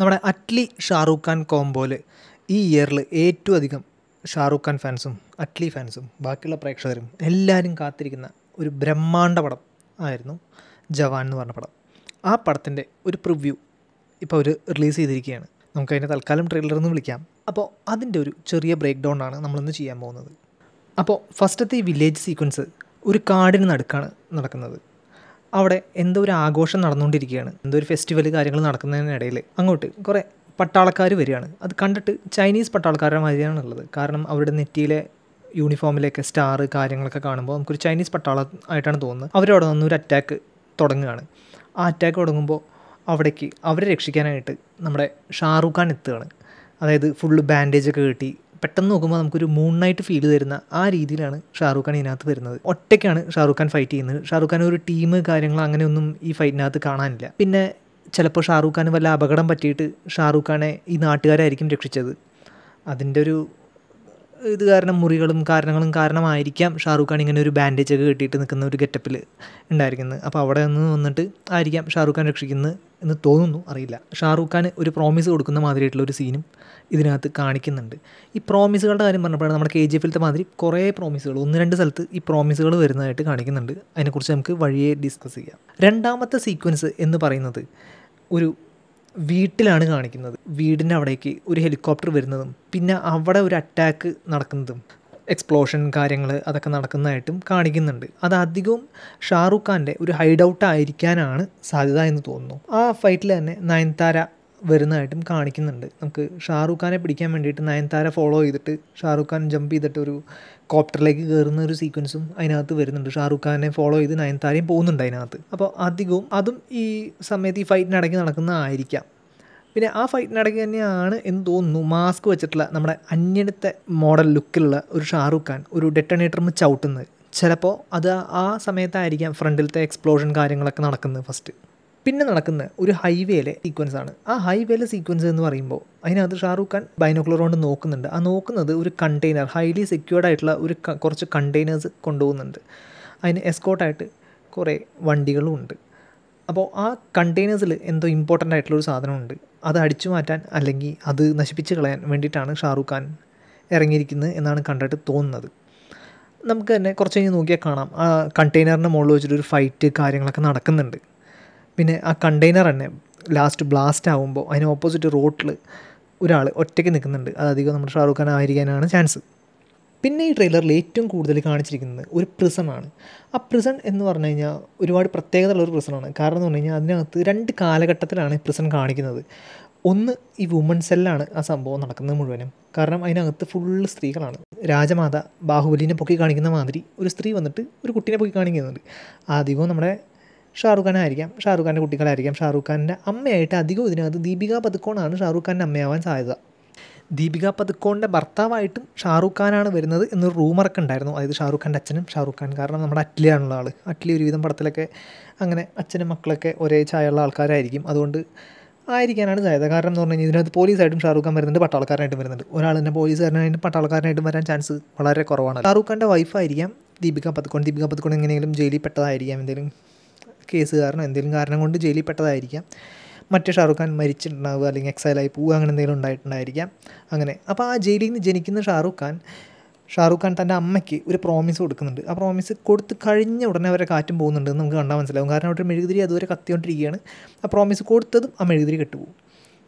നമ്മുടെ അറ്റ്ലി ഷാറൂഖ് ഖാൻ കോംബോയിൽ ഈ ഇയറിൽ ഏറ്റവും അധികം ഷാറൂഖ് ഖാൻ ഫാൻസും അറ്റ്ലി ഫാൻസും ബാക്കിയുള്ള പ്രേക്ഷകരും എല്ലാവരും കാത്തിരിക്കുന്ന ഒരു ബ്രഹ്മാണ്ട പടം ആയിരുന്നു ജവാൻ എന്ന് പറഞ്ഞ പടം ആ പടത്തിൻ്റെ ഒരു പ്രിവ്യൂ ഇപ്പോൾ അവർ റിലീസ് ചെയ്തിരിക്കുകയാണ് നമുക്ക് അതിനെ തൽക്കാലം ട്രെയിലർ എന്ന് വിളിക്കാം അപ്പോൾ അതിൻ്റെ ഒരു ചെറിയ ബ്രേക്ക് ഡൗൺ ആണ് നമ്മളിന്ന് ചെയ്യാൻ പോകുന്നത് അപ്പോൾ ഫസ്റ്റത്തെ ഈ വില്ലേജ് സീക്വൻസ് ഒരു കാടിന് നടുക്കാണ് നടക്കുന്നത് അവിടെ എന്തോ ഒരു ആഘോഷം നടന്നുകൊണ്ടിരിക്കുകയാണ് എന്തോ ഒരു ഫെസ്റ്റിവൽ കാര്യങ്ങൾ നടക്കുന്നതിനിടയിൽ അങ്ങോട്ട് കുറേ പട്ടാളക്കാർ വരികയാണ് അത് കണ്ടിട്ട് ചൈനീസ് പട്ടാളക്കാരുടെ ഉള്ളത് കാരണം അവരുടെ നെറ്റിയിലെ യൂണിഫോമിലേക്ക് സ്റ്റാർ കാര്യങ്ങളൊക്കെ കാണുമ്പോൾ നമുക്കൊരു ചൈനീസ് പട്ടാള ആയിട്ടാണ് തോന്നുന്നത് അവരവിടെ നിന്ന് ഒരു അറ്റാക്ക് തുടങ്ങുകയാണ് ആ അറ്റാക്ക് തുടങ്ങുമ്പോൾ അവിടേക്ക് അവരെ രക്ഷിക്കാനായിട്ട് നമ്മുടെ ഷാറൂഖ് ഖാൻ എത്തുകയാണ് അതായത് ഫുള്ള് ഒക്കെ കെട്ടി പെട്ടെന്ന് നോക്കുമ്പോൾ നമുക്കൊരു മൂൺ നൈറ്റ് ഫീൽ തരുന്ന ആ രീതിയിലാണ് ഷാറുഖ് ഖാൻ ഇതിനകത്ത് വരുന്നത് ഒറ്റയ്ക്കാണ് ഷാറുഖ് ഖാൻ ഫൈറ്റ് ചെയ്യുന്നത് ഷാറുഖ് ഖാൻ ഒരു ടീം കാര്യങ്ങൾ അങ്ങനെയൊന്നും ഈ ഫൈറ്റിനകത്ത് കാണാനില്ല പിന്നെ ചിലപ്പോൾ ഷാറുഖ് ഖാന് വല്ല അപകടം പറ്റിയിട്ട് ഷാറുഖ് ഖാനെ ഈ നാട്ടുകാരായിരിക്കും രക്ഷിച്ചത് അതിൻ്റെ ഒരു ഇത് കാരണം മുറികളും കാരണങ്ങളും കാരണമായിരിക്കാം ഷാറുഖ് ഖാൻ ഇങ്ങനെ ഒരു ബാൻഡേജ് ഒക്കെ കെട്ടിയിട്ട് നിൽക്കുന്ന ഒരു ഗെറ്റപ്പിൽ ഉണ്ടായിരിക്കുന്നത് അപ്പോൾ അവിടെ നിന്ന് വന്നിട്ട് ആയിരിക്കാം ഷാറുഖ് ഖാൻ രക്ഷിക്കുന്നത് എന്ന് തോന്നുന്നു അറിയില്ല ഷാറുഖ് ഖാൻ ഒരു പ്രോമിസ് കൊടുക്കുന്ന മാതിരിയായിട്ടുള്ള ഒരു സീനും ഇതിനകത്ത് കാണിക്കുന്നുണ്ട് ഈ പ്രോമിസുകളുടെ കാര്യം പറഞ്ഞപ്പോഴാണ് നമ്മുടെ കെ ജി എഫിലത്തെ മാതിരി കുറേ പ്രോമിസുകൾ ഒന്ന് രണ്ട് സ്ഥലത്ത് ഈ പ്രോമിസുകൾ വരുന്നതായിട്ട് കാണിക്കുന്നുണ്ട് അതിനെക്കുറിച്ച് നമുക്ക് വഴിയെ ഡിസ്കസ് ചെയ്യാം രണ്ടാമത്തെ സീക്വൻസ് എന്ന് പറയുന്നത് ഒരു വീട്ടിലാണ് കാണിക്കുന്നത് വീടിൻ്റെ അവിടേക്ക് ഒരു ഹെലികോപ്റ്റർ വരുന്നതും പിന്നെ അവിടെ ഒരു അറ്റാക്ക് നടക്കുന്നതും എക്സ്പ്ലോഷൻ കാര്യങ്ങൾ അതൊക്കെ നടക്കുന്നതായിട്ടും കാണിക്കുന്നുണ്ട് അത് അധികവും ഷാറുഖ് ഖാൻ്റെ ഒരു ഹൈഡ് ഔട്ട് ആയിരിക്കാനാണ് സാധ്യത എന്ന് തോന്നുന്നു ആ ഫൈറ്റിൽ തന്നെ നയൻതാര വരുന്നതായിട്ടും കാണിക്കുന്നുണ്ട് നമുക്ക് ഷാറുഖ് ഖാനെ പിടിക്കാൻ വേണ്ടിയിട്ട് നയൻതാര ഫോളോ ചെയ്തിട്ട് ഷാറുഖ് ഖാൻ ജമ്പ് ചെയ്തിട്ട് ഒരു കോപ്റ്ററിലേക്ക് കയറുന്ന ഒരു സീക്വൻസും അതിനകത്ത് വരുന്നുണ്ട് ഷാറുഖ് ഖാനെ ഫോളോ ചെയ്ത് നയൻതാരയും പോകുന്നുണ്ട് അതിനകത്ത് അപ്പോൾ അധികവും അതും ഈ സമയത്ത് ഈ ഫൈറ്റിനടക്കി നടക്കുന്നതായിരിക്കാം പിന്നെ ആ ഫൈറ്റിനിടയ്ക്ക് തന്നെയാണ് എന്ന് തോന്നുന്നു മാസ്ക് വെച്ചിട്ടുള്ള നമ്മുടെ അന്യനത്തെ മോഡൽ ലുക്കിലുള്ള ഒരു ഷാറുഖ് ഖാൻ ഒരു ഡെറ്റണേറ്ററിന് ചവിട്ടുന്നത് ചിലപ്പോൾ അത് ആ സമയത്തായിരിക്കാം ഫ്രണ്ടിലത്തെ എക്സ്പ്ലോഷൻ കാര്യങ്ങളൊക്കെ നടക്കുന്നത് ഫസ്റ്റ് പിന്നെ നടക്കുന്ന ഒരു ഹൈവേയിലെ സീക്വൻസ് ആണ് ആ ഹൈവേയിലെ സീക്വൻസ് എന്ന് പറയുമ്പോൾ അതിനകത്ത് ഷാറൂഖ് ഖാൻ ബൈനോക്കുലർ കൊണ്ട് നോക്കുന്നുണ്ട് ആ നോക്കുന്നത് ഒരു കണ്ടെയ്നർ ഹൈലി സെക്യൂർഡ് ആയിട്ടുള്ള ഒരു കുറച്ച് കണ്ടെയ്നേഴ്സ് കൊണ്ടുപോകുന്നുണ്ട് അതിന് എസ്കോട്ടായിട്ട് കുറേ വണ്ടികളും ഉണ്ട് അപ്പോൾ ആ കണ്ടെയ്നേഴ്സിൽ എന്തോ ഇമ്പോർട്ടൻ്റ് ആയിട്ടുള്ള ഒരു സാധനമുണ്ട് അത് അടിച്ചു മാറ്റാൻ അല്ലെങ്കിൽ അത് നശിപ്പിച്ച് കളയാൻ വേണ്ടിയിട്ടാണ് ഷാറൂഖ് ഖാൻ ഇറങ്ങിയിരിക്കുന്നത് എന്നാണ് കണ്ടിട്ട് തോന്നുന്നത് നമുക്ക് തന്നെ കുറച്ച് കഴിഞ്ഞ് നോക്കിയാൽ കാണാം ആ കണ്ടെയ്നറിൻ്റെ മുകളിൽ വെച്ചിട്ട് ഒരു ഫൈറ്റ് കാര്യങ്ങളൊക്കെ നടക്കുന്നുണ്ട് പിന്നെ ആ കണ്ടെയ്നർ തന്നെ ലാസ്റ്റ് ബ്ലാസ്റ്റ് ആകുമ്പോൾ അതിന് ഓപ്പോസിറ്റ് റോട്ടിൽ ഒരാൾ ഒറ്റയ്ക്ക് നിൽക്കുന്നുണ്ട് അതധികം നമ്മുടെ ഷാറുഖ് ഖാൻ ആയിരിക്കാനാണ് ചാൻസ് പിന്നെ ഈ ട്രെയിലറിൽ ഏറ്റവും കൂടുതൽ കാണിച്ചിരിക്കുന്നത് ഒരു പ്രിസണാണ് ആ പ്രിസൺ എന്ന് പറഞ്ഞു കഴിഞ്ഞാൽ ഒരുപാട് പ്രത്യേകതയുള്ള ഒരു പ്രിസണാണ് കാരണം എന്ന് പറഞ്ഞു കഴിഞ്ഞാൽ അതിനകത്ത് രണ്ട് കാലഘട്ടത്തിലാണ് ഈ പ്രിസൺ കാണിക്കുന്നത് ഒന്ന് ഈ വുമൺ സെല്ലാണ് ആ സംഭവം നടക്കുന്നത് മുഴുവനും കാരണം അതിനകത്ത് ഫുള്ള് സ്ത്രീകളാണ് രാജമാത ബാഹുബലിനെ പൊക്കി കാണിക്കുന്ന മാതിരി ഒരു സ്ത്രീ വന്നിട്ട് ഒരു കുട്ടീനെ പൊക്കി കാണിക്കുന്നുണ്ട് അധികവും നമ്മുടെ ഷാറുഖ് ഖാനായിരിക്കാം ഷാറുഖ് ഖാൻ്റെ കുട്ടികളായിരിക്കാം ഷാറുഖ് ഖാൻ്റെ അമ്മയായിട്ട് അധികവും ഇതിനകത്ത് ദീപിക പതുക്കോണാണ് ഷാറുഖ് ഖാൻ്റെ അമ്മയാവാൻ സാധ്യത ദീപിക പതുക്കോണിൻ്റെ ഭർത്താവായിട്ടും ഷാറുഖ് ഖാനാണ് വരുന്നത് എന്നൊരു റൂമറൊക്കെ ഉണ്ടായിരുന്നു അതായത് ഷാറുഖ് ഖാൻ്റെ അച്ഛനും ഷാറുഖ് ഖാൻ കാരണം നമ്മുടെ അറ്റ്ലിയാണുള്ള ആൾ അറ്റ്ലി ഒരുവിധം പടത്തിലൊക്കെ അങ്ങനെ അച്ഛനും മക്കളൊക്കെ ഒരേ ചായയുള്ള ആൾക്കാരായിരിക്കും അതുകൊണ്ട് ആയിരിക്കാനാണ് സാധ്യത കാരണം എന്ന് പറഞ്ഞു കഴിഞ്ഞാൽ ഇതിനകത്ത് പോലീസായിട്ടും ഷാറുഖ് ഖാൻ വരുന്നുണ്ട് പട്ടാളക്കാരനായിട്ടും വരുന്നുണ്ട് ഒരാൾ തന്നെ പോലീസുകാരനായിട്ടും പട്ടാളക്കാരനായിട്ടും വരാൻ ചാൻസ് വളരെ കുറവാണ് ഷാറുഖ് ഖാൻ്റെ വൈഫായിരിക്കാം ദീപിക പത്തുക്കോൺ ദീപിക പത്തുക്കോൺ എങ്ങനെയെങ്കിലും ജയിലിൽ പെട്ടതായിരിക്കാം എന്തെങ്കിലും കേസ് കാരണം എന്തെങ്കിലും കാരണം കൊണ്ട് ജയിലിൽ പെട്ടതായിരിക്കാം മറ്റേ ഷാറുഖ് ഖാൻ മരിച്ചിട്ടുണ്ടാവുക അല്ലെങ്കിൽ എക്സൈലായി പോവുക അങ്ങനെ എന്തെങ്കിലും ഉണ്ടായിട്ടുണ്ടായിരിക്കാം അങ്ങനെ അപ്പോൾ ആ ജയിലിൽ നിന്ന് ജനിക്കുന്ന ഷാറുഖ് ഖാൻ ഷാറുഖ് ഖാൻ തൻ്റെ അമ്മയ്ക്ക് ഒരു പ്രോമിസ് കൊടുക്കുന്നുണ്ട് ആ പ്രോമിസ് കൊടുത്ത് കഴിഞ്ഞ ഉടനെ അവരെ കാറ്റും പോകുന്നുണ്ട് നമുക്ക് കണ്ടാൽ മനസ്സിലാവും കാരണം അവിടെ മെഴുകുതിരി അതുവരെ കത്തിക്കൊണ്ടിരിക്കുകയാണ് ആ പ്രോമിസ് കൊടുത്തതും ആ മെഴുകുതിരി കെട്ടുപോകും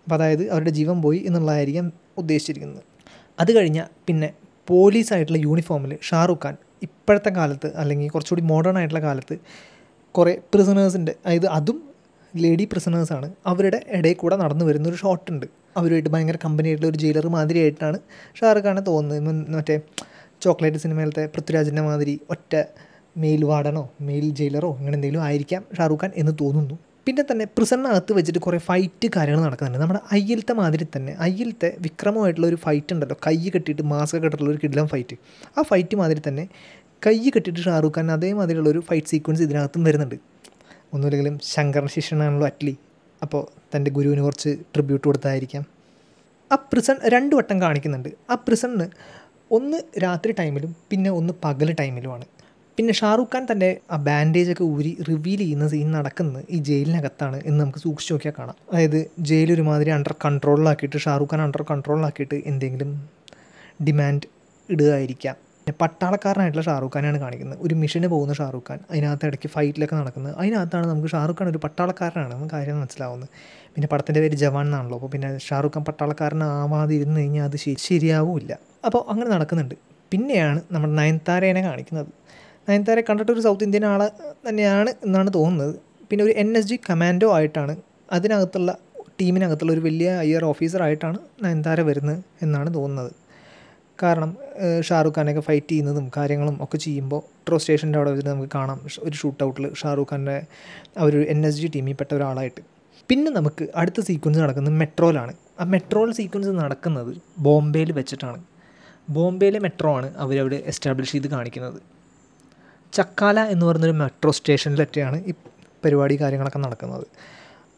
അപ്പോൾ അതായത് അവരുടെ ജീവൻ പോയി എന്നുള്ളതായിരിക്കാം ഉദ്ദേശിച്ചിരിക്കുന്നത് അത് കഴിഞ്ഞാൽ പിന്നെ പോലീസായിട്ടുള്ള യൂണിഫോമിൽ ഷാറുഖ് ഖാൻ ഇപ്പോഴത്തെ കാലത്ത് അല്ലെങ്കിൽ കുറച്ചുകൂടി മോഡേൺ ആയിട്ടുള്ള കാലത്ത് കുറേ പ്രിസണേഴ്സിൻ്റെ അതായത് അതും ലേഡി പ്രിസണേഴ്സാണ് അവരുടെ ഇടയിൽ കൂടെ നടന്നു വരുന്നൊരു ഉണ്ട് അവരുമായിട്ട് ഭയങ്കര കമ്പനിയായിട്ടുള്ള ഒരു ജയിലർ മാതിരിയായിട്ടാണ് ഷാറുഖ് ഖാനെ തോന്നുന്നത് മറ്റേ ചോക്ലേറ്റ് സിനിമയിലത്തെ പൃഥ്വിരാജിൻ്റെ മാതിരി ഒറ്റ മെയിൽ വാർഡനോ മെയിൽ ജയിലറോ അങ്ങനെ എന്തെങ്കിലും ആയിരിക്കാം ഷാറുഖ് ഖാൻ എന്ന് തോന്നുന്നു പിന്നെ തന്നെ പ്രിസണിനകത്ത് വെച്ചിട്ട് കുറേ ഫൈറ്റ് കാര്യങ്ങൾ നടക്കുന്നുണ്ട് നമ്മുടെ അയ്യലത്തെ മാതിരി തന്നെ അയ്യലത്തെ വിക്രമമായിട്ടുള്ള ഒരു ഫൈറ്റ് ഉണ്ടല്ലോ കൈ കെട്ടിയിട്ട് മാസ്ക് കെട്ടിട്ടുള്ള ഒരു കിഡ്ലം ഫൈറ്റ് ആ ഫൈറ്റ് മാതിരി തന്നെ കൈ കെട്ടിയിട്ട് ഷാറൂഖ് ഖാൻ അതേമാതിരിയുള്ളൊരു ഒരു ഫൈറ്റ് സീക്വൻസ് ഇതിനകത്തും വരുന്നുണ്ട് ഒന്നുമില്ലെങ്കിലും ശങ്കർ ശിഷ്യനാണല്ലോ അറ്റ്ലി അപ്പോൾ തൻ്റെ ഗുരുവിന് കുറച്ച് ട്രിബ്യൂട്ട് കൊടുത്തായിരിക്കാം ആ പ്രിസൺ രണ്ട് വട്ടം കാണിക്കുന്നുണ്ട് ആ പ്രിസണിന് ഒന്ന് രാത്രി ടൈമിലും പിന്നെ ഒന്ന് പകൽ ടൈമിലുമാണ് പിന്നെ ഷാറൂഖ് ഖാൻ തൻ്റെ ആ ബാൻഡേജൊക്കെ ഊരി റിവീൽ ചെയ്യുന്ന സീൻ നടക്കുന്നത് ഈ ജയിലിനകത്താണ് എന്ന് നമുക്ക് സൂക്ഷിച്ച് നോക്കിയാൽ കാണാം അതായത് ജയിൽ ഒരുമാതിരി അണ്ടർ കൺട്രോളിലാക്കിയിട്ട് ഷാറൂഖ് ഖാൻ അണ്ടർ കൺട്രോളിലാക്കിയിട്ട് എന്തെങ്കിലും ഡിമാൻഡ് ഇടുകയായിരിക്കാം പട്ടാളക്കാരനായിട്ടുള്ള ഷാറുഖ് ഖാനാണ് കാണിക്കുന്നത് ഒരു മിഷന് പോകുന്ന ഷാറുഖ് ഖാൻ അതിനകത്ത് ഇടയ്ക്ക് ഫൈറ്റിലൊക്കെ നടക്കുന്നത് അതിനകത്താണ് നമുക്ക് ഷാറുഖ് ഖാൻ ഒരു പട്ടാളക്കാരനാണ് കാര്യം മനസ്സിലാവുന്നത് പിന്നെ പടത്തിൻ്റെ പേര് ജവാൻ എന്നാണല്ലോ അപ്പോൾ പിന്നെ ഷാറുഖ് ഖാൻ ഇരുന്ന് കഴിഞ്ഞാൽ അത് ശരിയാവില്ല അപ്പോൾ അങ്ങനെ നടക്കുന്നുണ്ട് പിന്നെയാണ് നമ്മുടെ നയൻതാരേനെ കാണിക്കുന്നത് നയൻതാരെ കണ്ടിട്ട് ഒരു സൗത്ത് ഇന്ത്യൻ ആളെ തന്നെയാണ് എന്നാണ് തോന്നുന്നത് പിന്നെ ഒരു എൻ എസ് ജി കമാൻഡോ ആയിട്ടാണ് അതിനകത്തുള്ള ടീമിനകത്തുള്ള ഒരു വലിയ ഐ ആർ ഓഫീസറായിട്ടാണ് നയൻതാര വരുന്നത് എന്നാണ് തോന്നുന്നത് കാരണം ഷാറുഖ് ഖാനൊക്കെ ഫൈറ്റ് ചെയ്യുന്നതും കാര്യങ്ങളും ഒക്കെ ചെയ്യുമ്പോൾ മെട്രോ സ്റ്റേഷൻ്റെ അവിടെ വരുന്നത് നമുക്ക് കാണാം ഒരു ഷൂട്ട് ഔട്ടിൽ ഷാറുഖ് ഖാൻ്റെ ആ ഒരു എൻ എസ് ജി ടീമിൽ പെട്ട ഒരാളായിട്ട് പിന്നെ നമുക്ക് അടുത്ത സീക്വൻസ് നടക്കുന്നത് മെട്രോയിലാണ് ആ മെട്രോയിൽ സീക്വൻസ് നടക്കുന്നത് ബോംബെയിൽ വെച്ചിട്ടാണ് ബോംബെയിലെ മെട്രോ ആണ് അവരവിടെ എസ്റ്റാബ്ലിഷ് ചെയ്ത് കാണിക്കുന്നത് ചക്കാല എന്ന് പറയുന്നൊരു മെട്രോ സ്റ്റേഷനിലൊക്കെയാണ് ഈ പരിപാടി കാര്യങ്ങളൊക്കെ നടക്കുന്നത്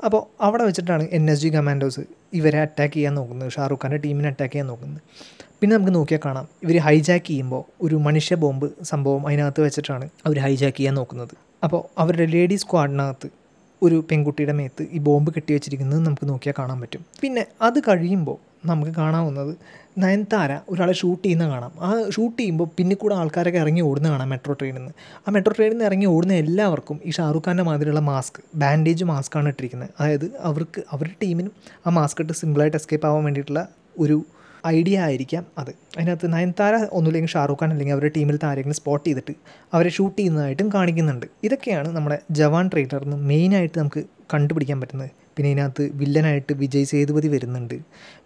അപ്പോൾ അവിടെ വെച്ചിട്ടാണ് എൻ എസ് ജി കമാൻഡോസ് ഇവരെ അറ്റാക്ക് ചെയ്യാൻ നോക്കുന്നത് ഷാറുഖ് ഖാൻ്റെ ടീമിനെ അറ്റാക്ക് ചെയ്യാൻ നോക്കുന്നത് പിന്നെ നമുക്ക് നോക്കിയാൽ കാണാം ഇവർ ഹൈജാക്ക് ചെയ്യുമ്പോൾ ഒരു മനുഷ്യ ബോംബ് സംഭവം അതിനകത്ത് വെച്ചിട്ടാണ് അവർ ഹൈജാക്ക് ചെയ്യാൻ നോക്കുന്നത് അപ്പോൾ അവരുടെ ലേഡീസ് സ്ക്വാഡിനകത്ത് ഒരു പെൺകുട്ടിയുടെ മേത്ത് ഈ ബോംബ് കെട്ടി വെച്ചിരിക്കുന്നത് നമുക്ക് നോക്കിയാൽ കാണാൻ പറ്റും പിന്നെ അത് കഴിയുമ്പോൾ നമുക്ക് കാണാവുന്നത് നയൻതാര ഒരാളെ ഷൂട്ട് ചെയ്യുന്ന കാണാം ആ ഷൂട്ട് ചെയ്യുമ്പോൾ പിന്നെ കൂടെ ആൾക്കാരൊക്കെ ഇറങ്ങി ഓടുന്ന കാണാം മെട്രോ ട്രെയിനിൽ നിന്ന് ആ മെട്രോ ട്രെയിനിൽ നിന്ന് ഇറങ്ങി ഓടുന്ന എല്ലാവർക്കും ഈ ഷാറുഖ് ഖാൻ്റെ മാതിരിയുള്ള മാസ്ക് ബാൻഡേജ് ആണ് ഇട്ടിരിക്കുന്നത് അതായത് അവർക്ക് അവരുടെ ടീമിനും ആ മാസ്ക് ഇട്ട് സിമ്പിളായിട്ട് എസ്കേപ്പ് ആവാൻ വേണ്ടിയിട്ടുള്ള ഒരു ഐഡിയ ആയിരിക്കാം അത് അതിനകത്ത് നയൻതാര ഒന്നുമില്ലെങ്കിൽ ഷാറുഖ് ഖാൻ അല്ലെങ്കിൽ അവരുടെ ടീമിലത്തെ ആരെങ്കിലും സ്പോട്ട് ചെയ്തിട്ട് അവരെ ഷൂട്ട് ചെയ്യുന്നതായിട്ടും കാണിക്കുന്നുണ്ട് ഇതൊക്കെയാണ് നമ്മുടെ ജവാൻ ട്രെയിലറിൽ നിന്ന് മെയിനായിട്ട് നമുക്ക് കണ്ടുപിടിക്കാൻ പറ്റുന്നത് പിന്നെ ഇതിനകത്ത് വില്ലനായിട്ട് വിജയ് സേതുപതി വരുന്നുണ്ട്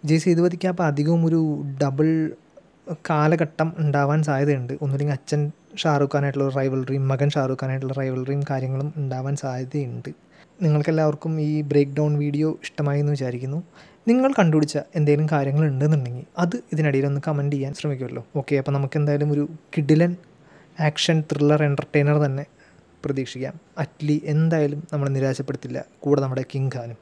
വിജയ് സേതുപതിക്ക് അപ്പോൾ അധികവും ഒരു ഡബിൾ കാലഘട്ടം ഉണ്ടാവാൻ സാധ്യതയുണ്ട് ഒന്നുമില്ലെങ്കിൽ അച്ഛൻ ഷാറുഖ് ഖാനായിട്ടുള്ള റൈവൽറിയും മകൻ ഷാറുഖ് ഖാനായിട്ടുള്ള റൈവൽറിയും കാര്യങ്ങളും ഉണ്ടാവാൻ സാധ്യതയുണ്ട് നിങ്ങൾക്കെല്ലാവർക്കും ഈ ബ്രേക്ക് ഡൗൺ വീഡിയോ ഇഷ്ടമായി എന്ന് വിചാരിക്കുന്നു നിങ്ങൾ കണ്ടുപിടിച്ച എന്തെങ്കിലും കാര്യങ്ങൾ ഉണ്ടെന്നുണ്ടെങ്കിൽ അത് ഇതിനിടയിൽ ഒന്ന് കമൻറ്റ് ചെയ്യാൻ ശ്രമിക്കുമല്ലോ ഓക്കെ അപ്പോൾ നമുക്ക് എന്തായാലും ഒരു കിഡിലൻ ആക്ഷൻ ത്രില്ലർ എൻ്റർടൈനർ തന്നെ പ്രതീക്ഷിക്കാം അറ്റ്ലി എന്തായാലും നമ്മളെ നിരാശപ്പെടുത്തില്ല കൂടെ നമ്മുടെ കിങ് ഖാനും